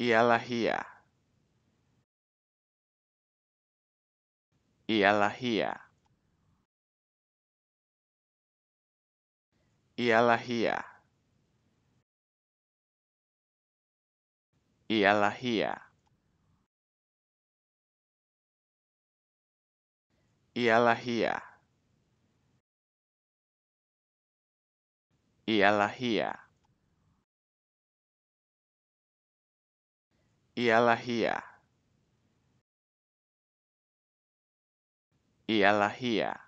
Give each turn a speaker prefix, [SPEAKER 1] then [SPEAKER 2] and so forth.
[SPEAKER 1] ialah ia. Ialah ia. Ialah ia. Ialah ia. Ialah ia. Ialah ia. ialah ia. Ialah ia.